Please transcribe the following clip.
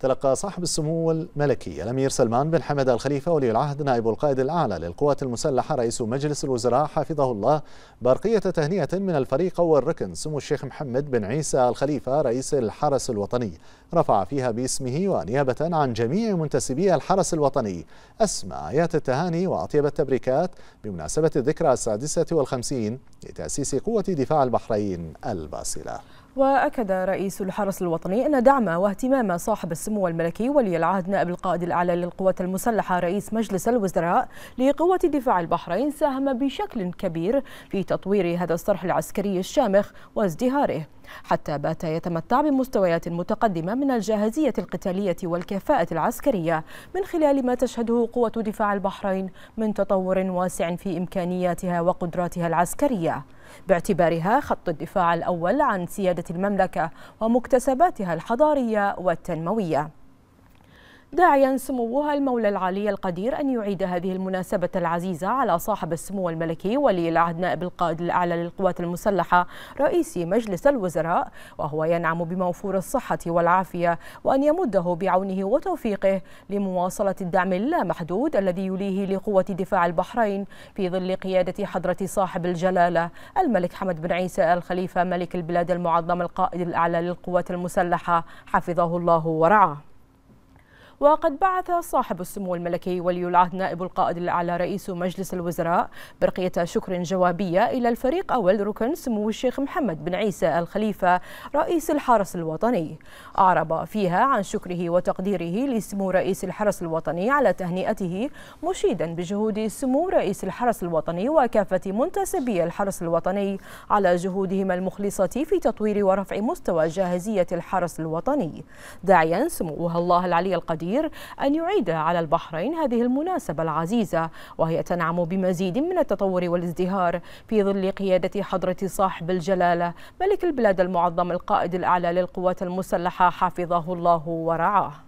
تلقى صاحب السمو الملكي الأمير سلمان بن حمد الخليفة ولي العهد نائب القائد الأعلى للقوات المسلحة رئيس مجلس الوزراء حفظه الله برقية تهنئة من الفريق والركن سمو الشيخ محمد بن عيسى الخليفة رئيس الحرس الوطني رفع فيها باسمه ونيابة عن جميع منتسبي الحرس الوطني أسمى آيات التهاني وأطيب التبريكات بمناسبة الذكرى السادسة والخمسين لتأسيس قوة دفاع البحرين الباسلة وأكد رئيس الحرس الوطني أن دعم واهتمام صاحب السمو الملكي ولي العهد نائب القائد الأعلى للقوات المسلحة رئيس مجلس الوزراء لقوة دفاع البحرين ساهم بشكل كبير في تطوير هذا الصرح العسكري الشامخ وازدهاره حتى بات يتمتع بمستويات متقدمة من الجاهزية القتالية والكفاءة العسكرية من خلال ما تشهده قوة دفاع البحرين من تطور واسع في إمكانياتها وقدراتها العسكرية باعتبارها خط الدفاع الأول عن سيادة المملكة ومكتسباتها الحضارية والتنموية داعيا سموها المولى العلي القدير أن يعيد هذه المناسبة العزيزة على صاحب السمو الملكي ولي العهد نائب القائد الأعلى للقوات المسلحة رئيس مجلس الوزراء وهو ينعم بموفور الصحة والعافية وأن يمده بعونه وتوفيقه لمواصلة الدعم اللامحدود الذي يليه لقوة دفاع البحرين في ظل قيادة حضرة صاحب الجلالة الملك حمد بن عيسى الخليفة ملك البلاد المعظم القائد الأعلى للقوات المسلحة حفظه الله ورعاه وقد بعث صاحب السمو الملكي ولي العهد نائب القائد الأعلى رئيس مجلس الوزراء برقية شكر جوابية إلى الفريق أول ركن سمو الشيخ محمد بن عيسى الخليفة رئيس الحرس الوطني أعرب فيها عن شكره وتقديره لسمو رئيس الحرس الوطني على تهنئته مشيدا بجهود سمو رئيس الحرس الوطني وكافة منتسبي الحرس الوطني على جهودهم المخلصة في تطوير ورفع مستوى جاهزية الحرس الوطني داعيا سموها الله العلي القدير القدير أن يعيد على البحرين هذه المناسبة العزيزة وهي تنعم بمزيد من التطور والازدهار في ظل قيادة حضرة صاحب الجلالة ملك البلاد المعظم القائد الأعلى للقوات المسلحة حفظه الله ورعاه